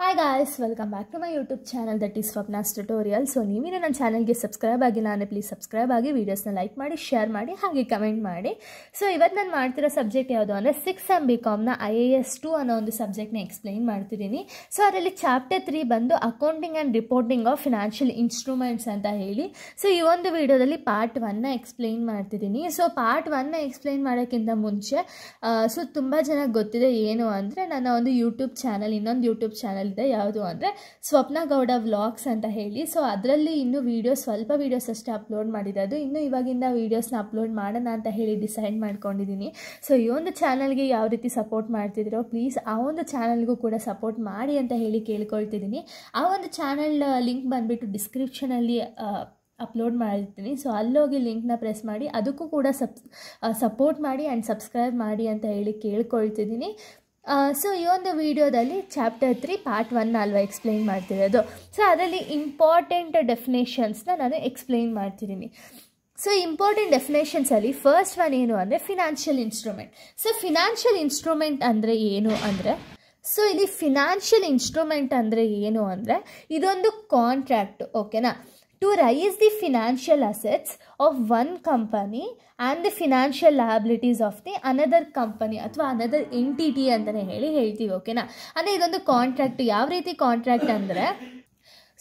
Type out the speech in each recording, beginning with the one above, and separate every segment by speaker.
Speaker 1: hi guys welcome back to my YouTube channel that is Swapna's tutorial so ನೀವೇನು ನನ್ನ ಚಾನಲ್ಗೆ subscribe ಆಗಿಲ್ಲ ನಾನು ಪ್ಲೀಸ್ ಸಬ್ಸ್ಕ್ರೈಬ್ ಆಗಿ ವೀಡಿಯೋಸ್ನ ಲೈಕ್ ಮಾಡಿ ಶೇರ್ ಮಾಡಿ ಹಾಗೆ ಕಮೆಂಟ್ ಮಾಡಿ ಸೊ ಇವತ್ತು ನಾನು ಮಾಡ್ತಿರೋ ಸಬ್ಜೆಕ್ಟ್ ಯಾವುದು ಅಂದರೆ ಸಿಕ್ಸ್ ಎಮ್ ಬಿ ಕಾಮ್ನ ಐ ಎ ಎಸ್ ಟು ಅನ್ನೋ ಒಂದು ಸಬ್ಜೆಕ್ಟ್ನ ಎಕ್ಸ್ಪ್ಲೈನ್ ಮಾಡ್ತಿದ್ದೀನಿ ಸೊ ಅದರಲ್ಲಿ ಚಾಪ್ಟರ್ ತ್ರೀ ಬಂದು accounting and reporting of financial instruments ಅಂತ ಹೇಳಿ ಸೊ ಈ ಒಂದು ವಿಡಿಯೋದಲ್ಲಿ ಪಾರ್ಟ್ ಒನ್ನ ಎಕ್ಸ್ಪ್ಲೈನ್ ಮಾಡ್ತಿದ್ದೀನಿ ಸೊ ಪಾರ್ಟ್ ಒನ್ನ ಎಕ್ಸ್ಪ್ಲೈನ್ ಮಾಡೋಕ್ಕಿಂತ ಮುಂಚೆ ಸೊ ತುಂಬ ಜನಕ್ಕೆ ಗೊತ್ತಿದೆ ಏನು ಅಂದರೆ ನನ್ನ ಒಂದು ಯೂಟ್ಯೂಬ್ ಚಾನಲ್ ಇನ್ನೊಂದು ಯೂಟ್ಯೂಬ್ ಚಾನಲ್ ಚಾನಲ್ದೆ ಯಾವುದು ಅಂದರೆ ಸ್ವಪ್ನ ಗೌಡ ವ್ಲಾಗ್ಸ್ ಅಂತ ಹೇಳಿ ಸೊ ಅದರಲ್ಲಿ ಇನ್ನೂ ವೀಡಿಯೋಸ್ ಸ್ವಲ್ಪ ವೀಡಿಯೋಸ್ ಅಷ್ಟೇ ಅಪ್ಲೋಡ್ ಮಾಡಿರೋದು ಇನ್ನು ಇವಾಗಿಂದ ವೀಡಿಯೋಸ್ನ ಅಪ್ಲೋಡ್ ಮಾಡೋಣ ಅಂತ ಹೇಳಿ ಡಿಸೈಡ್ ಮಾಡ್ಕೊಂಡಿದ್ದೀನಿ ಸೊ ಈ ಒಂದು ಚಾನಲ್ಗೆ ಯಾವ ರೀತಿ ಸಪೋರ್ಟ್ ಮಾಡ್ತಿದ್ರೋ ಪ್ಲೀಸ್ ಆ ಒಂದು ಚಾನಲ್ಗೂ ಕೂಡ ಸಪೋರ್ಟ್ ಮಾಡಿ ಅಂತ ಹೇಳಿ ಕೇಳ್ಕೊಳ್ತಿದ್ದೀನಿ ಆ ಒಂದು ಚಾನಲ್ ಲಿಂಕ್ ಬಂದುಬಿಟ್ಟು ಡಿಸ್ಕ್ರಿಪ್ಷನಲ್ಲಿ ಅಪ್ಲೋಡ್ ಮಾಡಿರ್ತೀನಿ ಸೊ ಅಲ್ಲೋಗಿ ಲಿಂಕ್ನ ಪ್ರೆಸ್ ಮಾಡಿ ಅದಕ್ಕೂ ಕೂಡ ಸಪ್ ಸಪೋರ್ಟ್ ಮಾಡಿ ಆ್ಯಂಡ್ ಸಬ್ಸ್ಕ್ರೈಬ್ ಮಾಡಿ ಅಂತ ಹೇಳಿ ಕೇಳ್ಕೊಳ್ತಿದ್ದೀನಿ ಸೊ ಈ ಒಂದು ವಿಡಿಯೋದಲ್ಲಿ ಚಾಪ್ಟರ್ ತ್ರೀ ಪಾರ್ಟ್ ಒನ್ ಅಲ್ವಾ ಎಕ್ಸ್ಪ್ಲೈನ್ ಮಾಡ್ತಿರೋದು ಸೊ ಅದರಲ್ಲಿ ಇಂಪಾರ್ಟೆಂಟ್ ಡೆಫಿನೇಷನ್ಸ್ನ ನಾನು ಎಕ್ಸ್ಪ್ಲೈನ್ ಮಾಡ್ತಿದ್ದೀನಿ ಸೊ ಇಂಪಾರ್ಟೆಂಟ್ ಡೆಫಿನೇಷನ್ಸಲ್ಲಿ ಫಸ್ಟ್ ಒನ್ ಏನು ಅಂದರೆ financial instrument so financial instrument ಅಂದರೆ ಏನು ಅಂದರೆ ಸೊ ಇಲ್ಲಿ ಫಿನಾನ್ಷಿಯಲ್ ಇನ್ಸ್ಟ್ರೂಮೆಂಟ್ ಅಂದರೆ ಏನು ಅಂದರೆ ಇದೊಂದು ಕಾಂಟ್ರ್ಯಾಕ್ಟ್ ಓಕೆನಾ to raise the financial assets of one company and the financial liabilities of the another company ಅಥವಾ another entity ಅಂತಲೇ ಹೇಳಿ ಹೇಳ್ತೀವಿ ಓಕೆನಾ ಅಂದರೆ ಇದೊಂದು ಕಾಂಟ್ರಾಕ್ಟ್ ಯಾವ ರೀತಿ ಕಾಂಟ್ರಾಕ್ಟ್ ಅಂದರೆ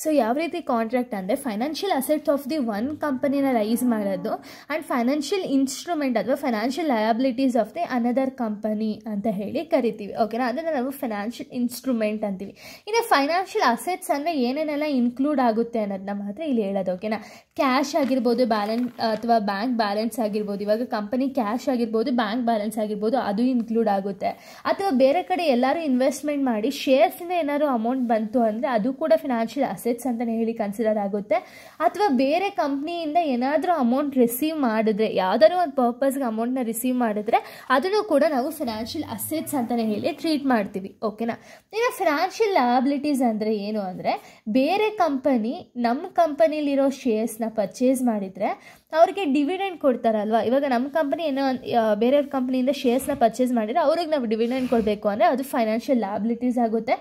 Speaker 1: ಸೊ ಯಾವ ರೀತಿ ಕಾಂಟ್ರಾಕ್ಟ್ ಅಂದರೆ financial assets of the one ಕಂಪನಿನ ರೈಸ್ ಮಾಡೋದು ಆ್ಯಂಡ್ ಫೈನಾನ್ಷಿಯಲ್ ಇನ್ಸ್ಟ್ರೂಮೆಂಟ್ ಅಥವಾ financial liabilities of the another company ಅಂತ ಹೇಳಿ ಕರಿತೀವಿ ಓಕೆನಾ ಅದನ್ನು ನಾವು ಫೈನಾನ್ಷಿಯಲ್ ಇನ್ಸ್ಟ್ರೂಮೆಂಟ್ ಅಂತೀವಿ ಇನ್ನು ಫೈನಾನ್ಷಿಯಲ್ ಅಸೆಟ್ಸ್ ಅಂದರೆ ಏನೇನೆಲ್ಲ ಇನ್ಕ್ಲೂಡ್ ಆಗುತ್ತೆ ಅನ್ನೋದನ್ನ ಮಾತ್ರ ಇಲ್ಲಿ ಹೇಳೋದು ಓಕೆನಾ ಕ್ಯಾಶ್ ಆಗಿರ್ಬೋದು ಬ್ಯಾಲೆನ್ಸ್ ಅಥವಾ ಬ್ಯಾಂಕ್ ಬ್ಯಾಲೆನ್ಸ್ ಆಗಿರ್ಬೋದು ಇವಾಗ ಕಂಪನಿ ಕ್ಯಾಶ್ ಆಗಿರ್ಬೋದು ಬ್ಯಾಂಕ್ ಬ್ಯಾಲೆನ್ಸ್ ಆಗಿರ್ಬೋದು ಅದು ಇನ್ಕ್ಲೂಡ್ ಆಗುತ್ತೆ ಅಥವಾ ಬೇರೆ ಕಡೆ ಎಲ್ಲರೂ ಇನ್ವೆಸ್ಟ್ಮೆಂಟ್ ಮಾಡಿ ಶೇರ್ಸಿಂದ ಏನಾದರೂ ಅಮೌಂಟ್ ಬಂತು ಅಂದರೆ ಅದು ಕೂಡ ಫಿನಾನ್ಷಿಯಲ್ ಅಸೆಟ್ಸ್ ಅಂತಲೇ ಹೇಳಿ ಕನ್ಸಿಡರ್ ಆಗುತ್ತೆ ಅಥವಾ ಬೇರೆ ಕಂಪ್ನಿಯಿಂದ ಏನಾದರೂ ಅಮೌಂಟ್ ರಿಸೀವ್ ಮಾಡಿದ್ರೆ ಯಾವುದಾದ್ರು ಒಂದು ಪರ್ಪಸ್ಗೆ ಅಮೌಂಟ್ನ ರಿಸೀವ್ ಮಾಡಿದ್ರೆ ಅದನ್ನು ಕೂಡ ನಾವು ಫಿನಾನ್ಷಿಯಲ್ ಅಸೆಟ್ಸ್ ಅಂತಲೇ ಹೇಳಿ ಟ್ರೀಟ್ ಮಾಡ್ತೀವಿ ಓಕೆನಾ ಈಗ ಫಿನಾನ್ಷಿಯಲ್ ಲಯಾಬಿಲಿಟೀಸ್ ಅಂದರೆ ಏನು ಅಂದರೆ ಬೇರೆ ಕಂಪನಿ ನಮ್ಮ ಕಂಪನಿಲಿರೋ ಶೇರ್ಸ್ನ ಪರ್ಚೇಸ್ ಮಾಡಿದರೆ ಅವ್ರಿಗೆ ಡಿವಿಡೆಂಡ್ ಕೊಡ್ತಾರಲ್ವ ಇವಾಗ ನಮ್ಮ ಕಂಪ್ನಿ ಏನೋ ಬೇರೆಯವ್ರ ಕಂಪ್ನಿಯಿಂದ ಶೇರ್ಸ್ನ ಪರ್ಚೇಸ್ ಮಾಡಿದರೆ ಅವ್ರಿಗೆ ನಾವು ಡಿವಿಡೆಂಡ್ ಕೊಡಬೇಕು ಅಂದರೆ ಅದು ಫೈನಾನ್ಷಿಯಲ್ ಲ್ಯಾಬಿಲಿಟೀಸ್ ಆಗುತ್ತೆ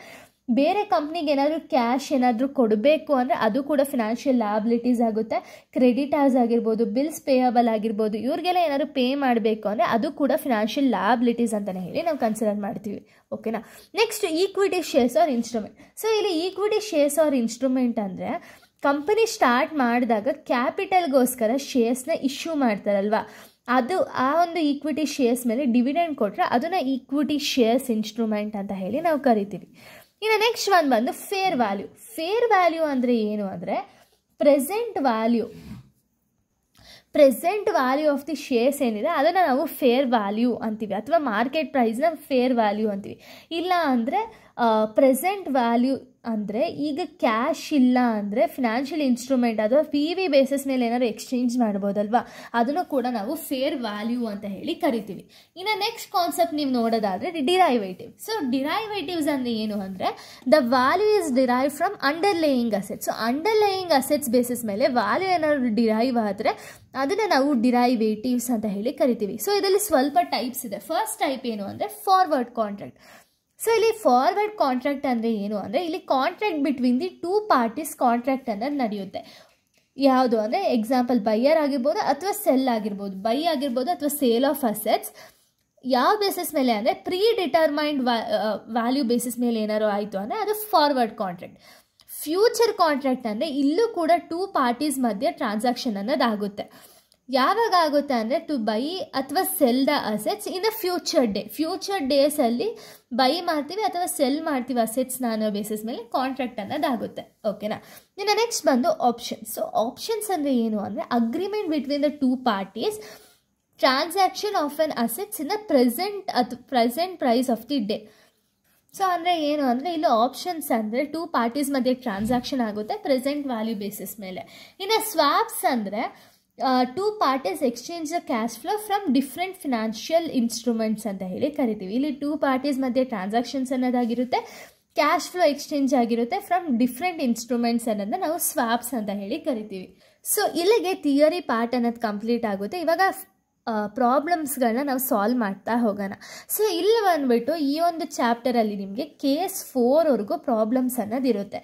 Speaker 1: ಬೇರೆ ಕಂಪ್ನಿಗೆ ಏನಾದರೂ ಕ್ಯಾಶ್ ಏನಾದರೂ ಕೊಡಬೇಕು ಅಂದರೆ ಅದು ಕೂಡ ಫಿನಾನ್ಷಿಯಲ್ ಲ್ಯಾಬಿಲಿಟೀಸ್ ಆಗುತ್ತೆ ಕ್ರೆಡಿಟರ್ಸ್ ಆಗಿರ್ಬೋದು ಬಿಲ್ಸ್ ಪೇಯಬಲ್ ಆಗಿರ್ಬೋದು ಇವ್ರಿಗೆಲ್ಲ ಏನಾದರೂ ಪೇ ಮಾಡಬೇಕು ಅಂದರೆ ಅದು ಕೂಡ ಫಿನಾನ್ಷಿಯಲ್ ಲ್ಯಾಬಿಲಿಟೀಸ್ ಅಂತಲೇ ಹೇಳಿ ನಾವು ಕನ್ಸಿಡರ್ ಮಾಡ್ತೀವಿ ಓಕೆನಾ next equity shares are instrument so ಇಲ್ಲಿ ಈಕ್ವಿಟಿ ಶೇರ್ಸ್ ಆರ್ ಇನ್ಸ್ಟ್ರೂಮೆಂಟ್ ಅಂದರೆ ಕಂಪನಿ ಸ್ಟಾರ್ಟ್ ಮಾಡಿದಾಗ ಕ್ಯಾಪಿಟಲ್ಗೋಸ್ಕರ ಶೇರ್ಸ್ನ ಇಶ್ಯೂ ಮಾಡ್ತಾರಲ್ವಾ ಅದು ಆ ಒಂದು ಈಕ್ವಿಟಿ ಶೇರ್ಸ್ ಮೇಲೆ ಡಿವಿಡೆಂಡ್ ಕೊಟ್ಟರೆ ಅದನ್ನು ಈಕ್ವಿಟಿ ಶೇರ್ಸ್ ಇನ್ಸ್ಟ್ರೂಮೆಂಟ್ ಅಂತ ಹೇಳಿ ನಾವು ಕರಿತೀವಿ ಇನ್ನು ನೆಕ್ಸ್ಟ್ ಒಂದು ಬಂದು ಫೇರ್ ವ್ಯಾಲ್ಯೂ ಫೇರ್ ವ್ಯಾಲ್ಯೂ ಅಂದರೆ ಏನು ಅಂದರೆ present value present value of the shares ಏನಿದೆ ಅದನ್ನು ನಾವು ಫೇರ್ ವ್ಯಾಲ್ಯೂ ಅಂತೀವಿ ಅಥವಾ ಮಾರ್ಕೆಟ್ ಪ್ರೈಸ್ನ ಫೇರ್ ವ್ಯಾಲ್ಯೂ ಅಂತೀವಿ ಇಲ್ಲ ಅಂದರೆ ಪ್ರೆಸೆಂಟ್ ವ್ಯಾಲ್ಯೂ ಅಂದರೆ ಈಗ ಕ್ಯಾಶ್ ಇಲ್ಲ ಅಂದರೆ ಫಿನಾನ್ಷಿಯಲ್ ಇನ್ಸ್ಟ್ರೂಮೆಂಟ್ ಅಥವಾ ಪಿ ವಿ ಬೇಸಿಸ್ ಮೇಲೆ ಏನಾದ್ರು ಎಕ್ಸ್ಚೇಂಜ್ ಮಾಡ್ಬೋದಲ್ವಾ ಅದನ್ನು ಕೂಡ ನಾವು ಫೇರ್ ವ್ಯಾಲ್ಯೂ ಅಂತ ಹೇಳಿ ಕರಿತೀವಿ ಇನ್ನು ನೆಕ್ಸ್ಟ್ ಕಾನ್ಸೆಪ್ಟ್ ನೀವು ನೋಡೋದಾದರೆ ಡಿರೈವೇಟಿವ್ ಸೊ ಡಿರೈವೇಟಿವ್ಸ್ ಅಂದರೆ ಏನು ಅಂದರೆ the value is derive from underlying assets so underlying assets basis ಮೇಲೆ ವ್ಯಾಲ್ಯೂ ಏನಾದರೂ ಡಿರೈವ್ ಆದರೆ ಅದನ್ನು ನಾವು ಡಿರೈವೇಟಿವ್ಸ್ ಅಂತ ಹೇಳಿ ಕರಿತೀವಿ ಸೊ ಇದರಲ್ಲಿ ಸ್ವಲ್ಪ ಟೈಪ್ಸ್ ಇದೆ ಫಸ್ಟ್ ಟೈಪ್ ಏನು ಅಂದರೆ ಫಾರ್ವರ್ಡ್ ಕಾಂಟ್ರಾಕ್ಟ್ ಸೊ ಇಲ್ಲಿ ಫಾರ್ವರ್ಡ್ ಕಾಂಟ್ರಾಕ್ಟ್ ಅಂದರೆ ಏನು ಅಂದರೆ ಇಲ್ಲಿ contract between the two parties contract ಅನ್ನೋದು ನಡೆಯುತ್ತೆ ಯಾವುದು ಅಂದರೆ ಎಕ್ಸಾಂಪಲ್ ಬೈಯರ್ ಆಗಿರ್ಬೋದು ಅಥವಾ ಸೆಲ್ ಆಗಿರ್ಬೋದು ಬೈ ಆಗಿರ್ಬೋದು ಅಥವಾ ಸೇಲ್ ಆಫ್ ಅಸೆಟ್ಸ್ ಯಾವ ಬೇಸಿಸ್ ಮೇಲೆ ಅಂದರೆ ಪ್ರೀ ಡಿಟರ್ಮೈನ್ಡ್ ವ್ಯಾಲ್ಯೂ ಬೇಸಿಸ್ ಮೇಲೆ ಏನಾದ್ರು ಆಯಿತು ಅಂದರೆ ಅದು ಫಾರ್ವರ್ಡ್ ಕಾಂಟ್ರಾಕ್ಟ್ ಫ್ಯೂಚರ್ ಕಾಂಟ್ರಾಕ್ಟ್ ಅಂದರೆ ಇಲ್ಲೂ ಕೂಡ ಟೂ ಪಾರ್ಟೀಸ್ ಮಧ್ಯೆ ಟ್ರಾನ್ಸಾಕ್ಷನ್ ಅನ್ನೋದಾಗುತ್ತೆ ಯಾವಾಗ ಆಗುತ್ತೆ ಅಂದರೆ ಟು ಬೈ ಅಥವಾ sell the assets in a future day future ಡೇಸಲ್ಲಿ ಬೈ ಮಾಡ್ತೀವಿ ಅಥವಾ ಸೆಲ್ ಮಾಡ್ತೀವಿ ಅಸೆಟ್ಸ್ನ ಅನ್ನೋ ಬೇಸಿಸ್ ಮೇಲೆ ಕಾಂಟ್ರಾಕ್ಟ್ ಅನ್ನೋದಾಗುತ್ತೆ ಓಕೆನಾ ಇನ್ನು ನೆಕ್ಸ್ಟ್ ಬಂದು ಆಪ್ಷನ್ಸ್ ಸೊ ಆಪ್ಷನ್ಸ್ ಅಂದರೆ ಏನು ಅಂದರೆ agreement between the two parties transaction of an assets in the present at present price of the day so ಅಂದರೆ ಏನು ಅಂದರೆ ಇಲ್ಲಿ ಆಪ್ಷನ್ಸ್ ಅಂದರೆ ಟೂ ಪಾರ್ಟೀಸ್ ಮಧ್ಯೆ ಟ್ರಾನ್ಸಾಕ್ಷನ್ ಆಗುತ್ತೆ ಪ್ರೆಸೆಂಟ್ ವ್ಯಾಲ್ಯೂ ಬೇಸಿಸ್ ಮೇಲೆ ಇನ್ನು ಸ್ವಾಪ್ಸ್ ಅಂದರೆ two parties exchange cash flow from from financial financial ಅಂತ ಹೇಳಿ ಕರಿತೀವಿ ಇಲ್ಲಿ ಟೂ ಪಾರ್ಟೀಸ್ ಮಧ್ಯೆ ಟ್ರಾನ್ಸಾಕ್ಷನ್ಸ್ ಅನ್ನೋದಾಗಿರುತ್ತೆ ಕ್ಯಾಶ್ ಫ್ಲೋ ಎಕ್ಸ್ಚೇಂಜ್ ಆಗಿರುತ್ತೆ ಫ್ರಮ್ ಡಿಫ್ರೆಂಟ್ ಇನ್ಸ್ಟ್ರೂಮೆಂಟ್ಸ್ ಅನ್ನೋದನ್ನ ನಾವು ಸ್ವಾಪ್ಸ್ ಅಂತ ಹೇಳಿ ಕರಿತೀವಿ ಸೊ ಇಲ್ಲಿಗೆ ಥಿಯರಿ ಪಾರ್ಟ್ ಅನ್ನೋದು ಕಂಪ್ಲೀಟ್ ಆಗುತ್ತೆ ಇವಾಗ ಪ್ರಾಬ್ಲಮ್ಸ್ಗಳನ್ನ ನಾವು ಸಾಲ್ವ್ ಮಾಡ್ತಾ ಹೋಗೋಣ ಸೊ ಇಲ್ಲಿ ಬಂದುಬಿಟ್ಟು ಈ ಒಂದು ಚಾಪ್ಟರಲ್ಲಿ ನಿಮಗೆ ಕೇಸ್ ಫೋರ್ವರೆಗೂ ಪ್ರಾಬ್ಲಮ್ಸ್ ಅನ್ನೋದಿರುತ್ತೆ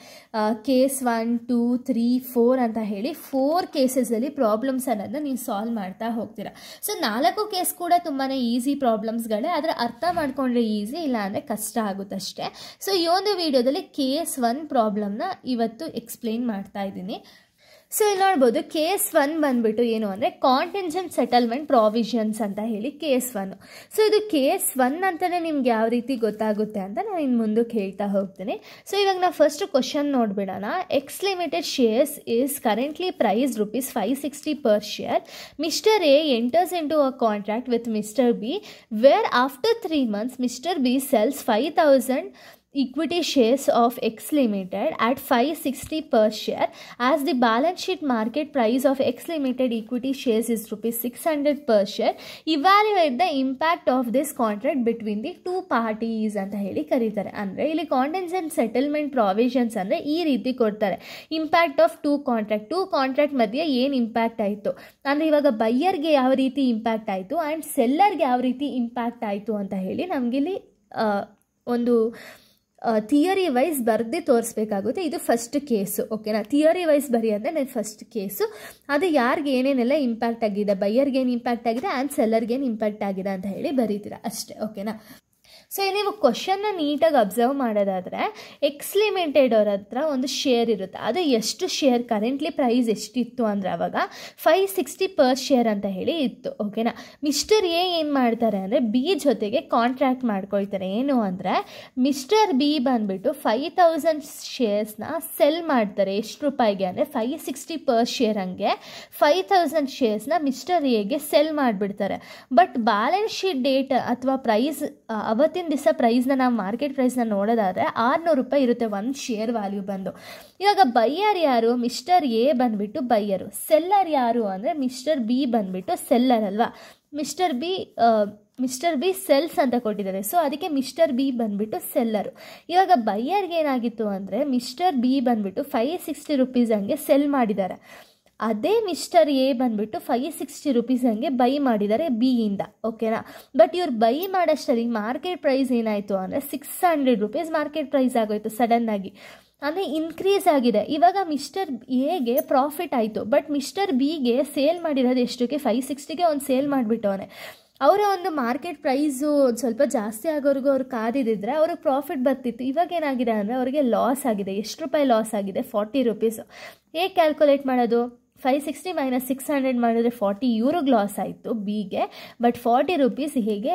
Speaker 1: case one two three four ಅಂತ ಹೇಳಿ ಫೋರ್ ಕೇಸಸಲ್ಲಿ ಪ್ರಾಬ್ಲಮ್ಸ್ ಅನ್ನೋದನ್ನ ನೀವು ಸಾಲ್ವ್ ಮಾಡ್ತಾ ಹೋಗ್ತೀರಾ ಸೊ ನಾಲ್ಕು ಕೇಸ್ ಕೂಡ ತುಂಬಾ ಈಸಿ ಪ್ರಾಬ್ಲಮ್ಸ್ಗಳೇ ಆದರೆ ಅರ್ಥ ಮಾಡ್ಕೊಂಡ್ರೆ ಈಸಿ ಇಲ್ಲ ಅಂದರೆ ಕಷ್ಟ ಆಗುತ್ತಷ್ಟೇ ಸೊ ಈ ಒಂದು ವಿಡಿಯೋದಲ್ಲಿ ಕೇಸ್ ಒನ್ ಪ್ರಾಬ್ಲಮ್ನ ಇವತ್ತು ಎಕ್ಸ್ಪ್ಲೇನ್ ಮಾಡ್ತಾ ಇದ್ದೀನಿ ಸೊ ಇಲ್ಲಿ ನೋಡ್ಬೋದು ಎಸ್ ಒನ್ ಬಂದ್ಬಿಟ್ಟು ಏನು ಅಂದರೆ ಕಾಂಟೆನ್ಜನ್ ಸೆಟಲ್ಮೆಂಟ್ ಪ್ರಾವಿಷನ್ಸ್ ಅಂತ ಹೇಳಿ ಎಸ್ ಒನ್ ಸೊ ಇದು ಕೇಸ್ ಒನ್ ಅಂತಲೇ ನಿಮ್ಗೆ ಯಾವ ರೀತಿ ಗೊತ್ತಾಗುತ್ತೆ ಅಂತ ನಾನು ಇನ್ನು ಮುಂದಕ್ಕೆ ಹೇಳ್ತಾ ಹೋಗ್ತೀನಿ ಸೊ ಇವಾಗ ನಾವು ಫಸ್ಟ್ ಕ್ವಶನ್ ನೋಡ್ಬಿಡೋಣ X limited shares is currently price rupees five sixty per share mister A enters into a contract with mister B where after three months mister B sells five thousand equity shares of X Limited at 560 per share as the balance sheet market price of X Limited equity shares is rupees 600 per share evaluate the impact of this contract between the two parties ಅಂತ ಹೇಳಿ ಕರೀತಾರೆ ಅಂದರೆ ಇಲ್ಲಿ ಕಾಂಟೆನ್ಸ್ and settlement provisions ಅಂದರೆ ಈ ರೀತಿ ಕೊಡ್ತಾರೆ impact of two contract two contract ಮಧ್ಯೆ ಏನು ಇಂಪ್ಯಾಕ್ಟ್ ಆಯಿತು ಅಂದರೆ ಇವಾಗ ಬೈಯರ್ಗೆ ಯಾವ ರೀತಿ ಇಂಪ್ಯಾಕ್ಟ್ ಆಯಿತು ಆ್ಯಂಡ್ ಸೆಲ್ಲರ್ಗೆ ಯಾವ ರೀತಿ ಇಂಪ್ಯಾಕ್ಟ್ ಆಯಿತು ಅಂತ ಹೇಳಿ ನಮಗಿಲ್ಲಿ ಒಂದು ಥಿಯರಿ ವೈಸ್ ಬರ್ದೇ ತೋರಿಸ್ಬೇಕಾಗುತ್ತೆ ಇದು ಫಸ್ಟ್ ಕೇಸು ಓಕೆನಾ ಥಿಯರಿ ವೈಸ್ ಬರೀ ಅಂದರೆ ನನ್ನ ಫಸ್ಟ್ ಕೇಸು ಅದು ಯಾರಿಗೆ ಏನೇನೆಲ್ಲ ಇಂಪ್ಯಾಕ್ಟ್ ಆಗಿದೆ ಬೈಯರ್ಗೇನು ಇಂಪ್ಯಾಕ್ಟ್ ಆಗಿದೆ ಆ್ಯಂಡ್ ಸೆಲ್ಲರ್ಗೇನು ಇಂಪ್ಯಾಕ್ಟ್ ಆಗಿದೆ ಅಂತ ಹೇಳಿ ಬರೀತೀರ ಅಷ್ಟೇ ಓಕೆನಾ ಸೊ ನೀವು ಕ್ವಶನ್ನ ನೀಟಾಗಿ ಅಬ್ಸರ್ವ್ ಮಾಡೋದಾದರೆ ಎಕ್ಸ್ ಲಿಮಿಟೆಡ್ ಅವ್ರ ಹತ್ರ ಒಂದು ಶೇರ್ ಇರುತ್ತೆ ಅದು ಎಷ್ಟು ಶೇರ್ ಕರೆಂಟ್ಲಿ ಪ್ರೈಸ್ ಎಷ್ಟಿತ್ತು ಅಂದರೆ ಅವಾಗ ಫೈವ್ ಸಿಕ್ಸ್ಟಿ ಪರ್ ಶೇರ್ ಅಂತ ಹೇಳಿ ಇತ್ತು ಓಕೆನಾ ಮಿಸ್ಟರ್ ಎ ಏನು ಮಾಡ್ತಾರೆ ಅಂದರೆ ಬಿ ಜೊತೆಗೆ ಕಾಂಟ್ರ್ಯಾಕ್ಟ್ ಮಾಡ್ಕೊಳ್ತಾರೆ ಏನು ಅಂದರೆ ಮಿಸ್ಟರ್ ಬಿ ಬಂದುಬಿಟ್ಟು ಫೈವ್ ತೌಸಂಡ್ ಶೇರ್ಸ್ನ ಸೆಲ್ ಮಾಡ್ತಾರೆ ಎಷ್ಟು ರೂಪಾಯಿಗೆ ಅಂದರೆ ಫೈವ್ ಸಿಕ್ಸ್ಟಿ ಪರ್ ಶೇರ್ ಹಂಗೆ ಫೈವ್ ತೌಸಂಡ್ ಶೇರ್ಸ್ನ ಮಿಸ್ಟರ್ ಎಗೆ ಸೆಲ್ ಮಾಡಿಬಿಡ್ತಾರೆ ಬಟ್ ಬ್ಯಾಲೆನ್ಸ್ ಶೀಟ್ ಡೇಟ್ ಅಥವಾ ಪ್ರೈಸ್ ಅವತ್ತು ಇವತ್ತಿನ ದಿವಸ ಪ್ರೈಸ್ನ ನಾವು ಮಾರ್ಕೆಟ್ ಪ್ರೈಸ್ನ ನೋಡೋದಾದರೆ ಆರುನೂರು ರೂಪಾಯಿ ಇರುತ್ತೆ ಒಂದು ಶೇರ್ ವ್ಯಾಲ್ಯೂ ಬಂದು ಇವಾಗ ಬೈಯರ್ ಯಾರು ಮಿಸ್ಟರ್ ಎ ಬಂದುಬಿಟ್ಟು ಬೈಯರು ಸೆಲ್ಲರ್ ಯಾರು ಅಂದರೆ ಮಿಸ್ಟರ್ ಬಿ ಬಂದುಬಿಟ್ಟು ಸೆಲ್ಲರ್ ಅಲ್ವಾ mister B mister B sells ಅಂತ ಕೊಟ್ಟಿದ್ದಾರೆ ಸೊ ಅದಕ್ಕೆ ಮಿಸ್ಟರ್ ಬಿ ಬಂದುಬಿಟ್ಟು ಸೆಲ್ಲರು ಇವಾಗ ಬೈಯರ್ಗೆ ಏನಾಗಿತ್ತು ಅಂದರೆ ಮಿಸ್ಟರ್ ಬಿ ಬಂದುಬಿಟ್ಟು ಫೈವ್ ಸಿಕ್ಸ್ಟಿ ರುಪೀಸ್ ಹಂಗೆ ಸೆಲ್ ಮಾಡಿದ್ದಾರೆ ಅದೇ ಮಿಸ್ಟರ್ ಎ ಬಂದುಬಿಟ್ಟು ಫೈವ್ ಸಿಕ್ಸ್ಟಿ ರುಪೀಸ್ ಹಂಗೆ ಬೈ ಮಾಡಿದ್ದಾರೆ ಇಂದ ಓಕೆನಾ ಬಟ್ ಇವ್ರು ಬೈ ಮಾಡೋಷ್ಟರಿಗೆ ಮಾರ್ಕೆಟ್ ಪ್ರೈಸ್ ಏನಾಯಿತು ಅಂದರೆ six hundred rupees market price ಆಗೋಯಿತು ಸಡನ್ನಾಗಿ ಅಂದರೆ ಇನ್ಕ್ರೀಸ್ ಆಗಿದೆ ಇವಾಗ ಮಿಸ್ಟರ್ ಎಗೆ ಪ್ರಾಫಿಟ್ ಆಯಿತು ಬಟ್ ಮಿಸ್ಟರ್ ಬಿಗೆ ಸೇಲ್ ಮಾಡಿರೋದು ಎಷ್ಟಕ್ಕೆ ಫೈ ಸಿಕ್ಸ್ಟಿಗೆ ಒಂದು ಸೇಲ್ ಮಾಡಿಬಿಟ್ಟು ಅವನೇ ಅವರ ಒಂದು ಮಾರ್ಕೆಟ್ ಪ್ರೈಸು ಒಂದು ಸ್ವಲ್ಪ ಜಾಸ್ತಿ ಆಗೋರಿಗೂ ಅವ್ರು ಕಾದಿದ್ದಿದ್ರೆ ಅವ್ರಿಗೆ ಪ್ರಾಫಿಟ್ ಬರ್ತಿತ್ತು ಇವಾಗ ಏನಾಗಿದೆ ಅಂದರೆ ಅವರಿಗೆ ಲಾಸ್ ಆಗಿದೆ ಎಷ್ಟು ರೂಪಾಯಿ ಲಾಸ್ ಆಗಿದೆ ಫಾರ್ಟಿ ರುಪೀಸು ಹೇಗೆ ಕ್ಯಾಲ್ಕುಲೇಟ್ ಮಾಡೋದು five sixty minus six hundred ಮಾಡಿದ್ರೆ ಫಾರ್ಟಿ ಇವ್ರಿಗೆ ಲಾಸ್ ಆಯಿತು ಬಿಗೆ ಬಟ್ ಫಾರ್ಟಿ ರುಪೀಸ್ ಹೇಗೆ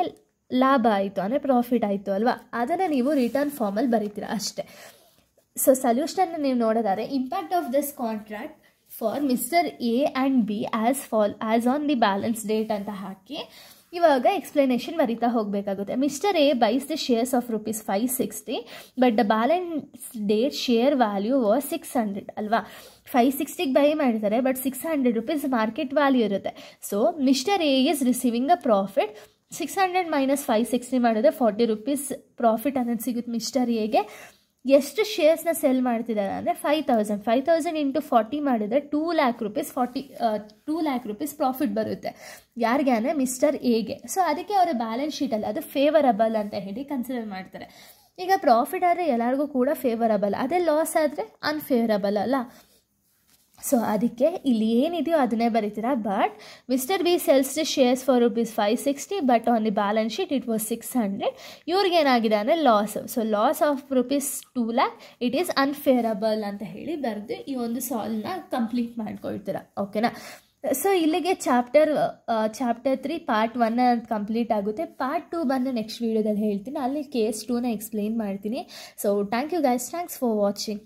Speaker 1: ಲಾಭ ಆಯಿತು ಅಂದರೆ ಪ್ರಾಫಿಟ್ ಆಯಿತು ಅಲ್ವಾ ಅದನ್ನು ನೀವು ರಿಟರ್ನ್ ಫಾರ್ಮಲ್ಲಿ ಬರೀತೀರ ಅಷ್ಟೇ ಸೊ ಸೊಲ್ಯೂಷನ್ನ ನೀವು ನೋಡೋದಾದರೆ impact of this contract for mister A and B as fall as on the balance date ಅಂತ ಹಾಕಿ ಇವಾಗ ಎಕ್ಸ್ಪ್ಲನೇಷನ್ ಬರಿತಾ ಹೋಗಬೇಕಾಗುತ್ತೆ mister A buys the shares of rupees five sixty but the balance date share value was six hundred ಅಲ್ವಾ five ಸಿಕ್ಸ್ಟಿಗೆ buy ಮಾಡ್ತಾರೆ but six hundred rupees market value ಇರುತ್ತೆ so mister A is receiving a profit six hundred minus five sixty ಮಾಡಿದ್ರೆ forty rupees profit ಅನ್ನೋದು ಸಿಗುತ್ತೆ mister ಎಗೆ ಎಷ್ಟು ಶೇರ್ಸ್ನ ಸೆಲ್ ಮಾಡ್ತಿದ್ದಾರೆ ಅಂದರೆ five thousand five thousand into forty ಮಾಡಿದರೆ two lakh rupees forty two lakh rupees profit ಬರುತ್ತೆ ಯಾರಿಗೆ ಅಂದರೆ ಮಿಸ್ಟರ್ ಎಗೆ ಸೊ ಅದಕ್ಕೆ ಅವರ ಬ್ಯಾಲೆನ್ಸ್ ಶೀಟಲ್ಲಿ ಅದು ಫೇವರಬಲ್ ಅಂತ ಹೇಳಿ ಕನ್ಸಿಡರ್ ಮಾಡ್ತಾರೆ ಈಗ ಪ್ರಾಫಿಟ್ ಆದರೆ ಎಲ್ಲರಿಗೂ ಕೂಡ ಫೇವರಬಲ್ ಅದೇ ಲಾಸ್ ಆದರೆ ಅನ್ಫೇವರಬಲ್ ಅಲ್ಲ ಸೊ ಅದಕ್ಕೆ ಇಲ್ಲಿ ಏನಿದೆಯೋ ಅದನ್ನೇ ಬರೀತೀರಾ but mister B sells the shares for rupees five sixty but on the balance sheet it was six hundred ಇವ್ರಿಗೆ ಏನಾಗಿದೆ ಅಂದರೆ loss so loss of rupees two lakh it is unfavourable ಅಂತ ಹೇಳಿ ಬರೆದು ಈ ಒಂದು ಸಾಲ್ನ ಕಂಪ್ಲೀಟ್ ಮಾಡ್ಕೊಳ್ತೀರಾ ಓಕೆನಾ ಸೊ ಇಲ್ಲಿಗೆ chapter chapter three part one ಅಂತ ಕಂಪ್ಲೀಟ್ ಆಗುತ್ತೆ ಪಾರ್ಟ್ ಟು ಬಂದು ನೆಕ್ಸ್ಟ್ ವೀಡಿಯೋದಲ್ಲಿ ಹೇಳ್ತೀನಿ ಅಲ್ಲಿ ಕೇಸ್ ಟೂನ ಎಕ್ಸ್ಪ್ಲೈನ್ ಮಾಡ್ತೀನಿ so thank you guys thanks for watching